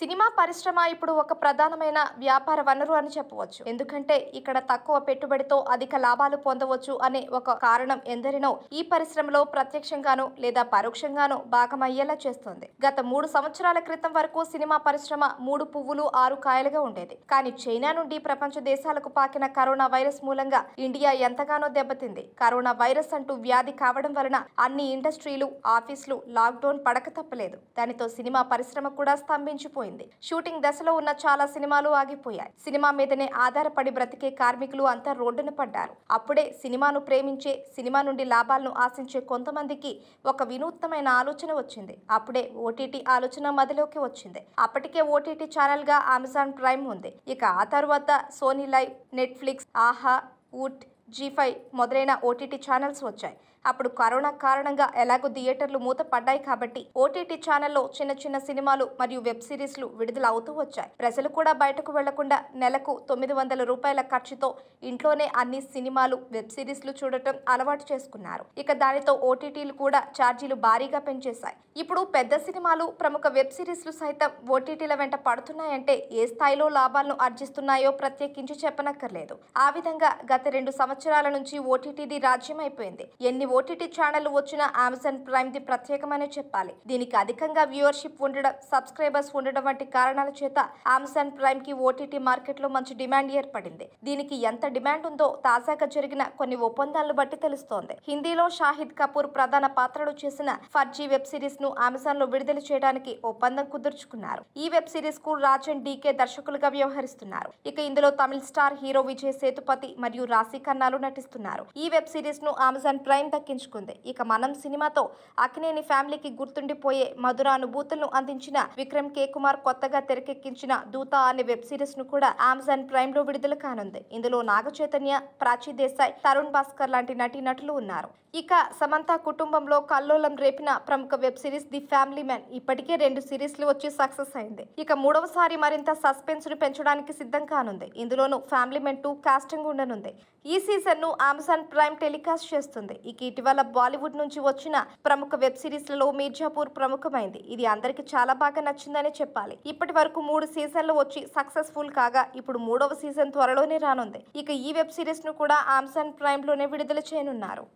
cinema పరిశ్రమ ఇప్పుడు ఒక ప్రధానమైన వ్యాపార వనరు అని చెప్పవచ్చు ఎందుకంటే ఇక్కడ తక్కువ పెట్టుబడితో అధిక లాభాలు పొందవచ్చు అనే ఒక కారణం ఎందరినో ఈ పరిశ్రమలో ప్రత్యక్షంగానో లేదా పరోక్షంగానో భాగమయ్యేలా చేస్తుంది గత మూడు సంవత్సరాల క్రితం వరకు సినిమా పరిశ్రమ మూడు పువ్వులు ఆరు కాయలుగా ఉండేది కానీ చైనా నుండి ప్రపంచ దేశాలకు పాకిన కరోనా వైరస్ మూలంగా ఇండియా ఎంతగానో దెబ్బతింది కరోనా వైరస్ అంటూ వ్యాధి కావడం వలన అన్ని ఇండస్ట్రీలు ఆఫీసులు లాక్డౌన్ పడక తప్పలేదు దానితో సినిమా పరిశ్రమ కూడా స్తంభించిపోయింది ఆగిపోయింది షూటింగ్ దశలో ఉన్న చాలా సినిమాలు ఆగిపోయాయి సినిమా మీదనే ఆధారపడి బ్రతికే కార్మికులు అంతా రోడ్డున పడ్డారు అప్పుడే సినిమాను ప్రేమించే సినిమా నుండి లాభాలను ఆశించే కొంతమందికి ఒక వినూత్నమైన ఆలోచన వచ్చింది అప్పుడే ఓటీటీ ఆలోచన మదిలోకి వచ్చింది అప్పటికే ఓటీటీ ఛానల్ గా అమెజాన్ ప్రైమ్ ఉంది ఇక ఆ తర్వాత Sony Liv Netflix Aha Voot Zee five మొదలైన ఓటీటీ ఛానల్స్ వచ్చాయి అప్పుడు కరోనా కారణంగా ఎలాగో థియేటర్లు మూతపడ్డాయి కాబట్టి ఓటీటీ ఛానల్లో చిన్న చిన్న సినిమాలు మరియు వెబ్ సిరీస్లు విడుదల అవుతూ వచ్చాయి ప్రజలు కూడా బయటకు వెళ్లకుండా నెలకు తొమ్మిది వందల రూపాయల ఖర్చుతో ఇంట్లోనే అన్ని సినిమాలు వెబ్ సిరీస్లు చూడటం అలవాటు చేసుకున్నారు ఇక దానితో ఓటీటీలు కూడా ఛార్జీలు భారీగా పెంచేశాయి ఇప్పుడు పెద్ద సినిమాలు ప్రముఖ వెబ్ సిరీస్లు సైతం ఓటీటీల వెంట పడుతున్నాయంటే ఏ స్థాయిలో లాభాలను ఆర్జిస్తున్నాయో ప్రత్యేకించి చెప్పనక్కర్లేదు ఆ విధంగా గత రెండు సంవత్సరాల నుంచి ఓటీటీది రాజ్యం అయిపోయింది ఎన్ని ఓటీటీ ఛానల్ వచ్చిన అమెజాన్ ప్రైమ్ ది ప్రత్యేకమైన చెప్పాలి దీనికి అధికంగా వ్యూవర్షిప్ ఉండడం సబ్స్క్రైబర్స్ ఉండడం వంటి కారణాల చేత అమెజాన్ ప్రైమ్ కి ఓటీటీ మార్కెట్ లో మంచి డిమాండ్ ఏర్పడింది దీనికి ఎంత డిమాండ్ ఉందో తాజాగా జరిగిన కొన్ని ఒప్పందాలను బట్టి తెలుస్తోంది హిందీలో షాహిద్ కపూర్ ప్రధాన పాత్రలు చేసిన ఫర్జీ వెబ్ సిరీస్ ను అమెజాన్ లో విడుదల చేయడానికి ఒప్పందం కుదుర్చుకున్నారు ఈ వెబ్ సిరీస్ కు రాజన్ డీకే దర్శకులుగా వ్యవహరిస్తున్నారు ఇక ఇందులో తమిళ స్టార్ హీరో విజయ్ సేతుపతి మరియు రాశి ఖన్నాలు నటిస్తున్నారు ఈ వెబ్ సిరీస్ ను అమెజాన్ ప్రైమ్ దక్కించుకుంది ఇక మనం సినిమాతో అక్కినేని ఫ్యామిలీకి గుర్తుండిపోయే మధురానుభూతులను అందించిన విక్రమ్ కే కుమార్ కొత్తగా తెరకెక్కించిన దూత అనే వెబ్ సిరీస్ ను కూడా అమెజాన్ ప్రైమ్ లో విడుదల కానుంది ఇందులో నాగచైతన్య ప్రాచీ దేశాయ్ తరుణ్ భాస్కర్ లాంటి నటులు ఉన్నారు ఇక సమంత కుటుంబంలో కల్లోలం రేపిన ప్రముఖ web series The Family Man ఇప్పటికే రెండు సిరీస్లు వచ్చి సక్సెస్ అయింది ఇక మూడవసారి మరింత సస్పెన్స్ ను పెంచడానికి సిద్ధం కానుంది ఇందులోనూ ఫ్యామిలీ మ్యాన్ టూ కాస్టింగ్ ఉండనుంది ఈ సీజన్ ను అమెజాన్ ప్రైమ్ టెలికాస్ట్ చేస్తుంది ఇక ఇటీవల బాలీవుడ్ నుంచి వచ్చిన ప్రముఖ వెబ్ సిరీస్లలో మీర్జాపూర్ ప్రముఖమైంది ఇది అందరికి చాలా బాగా నచ్చిందనే చెప్పాలి ఇప్పటి వరకు మూడు సీజన్లు వచ్చి సక్సెస్ఫుల్ కాగా ఇప్పుడు మూడవ సీజన్ త్వరలోనే రానుంది ఇక ఈ వెబ్ సిరీస్ ను కూడా ఆమ్సాన్ ప్రైమ్ లోనే విడుదల చేయనున్నారు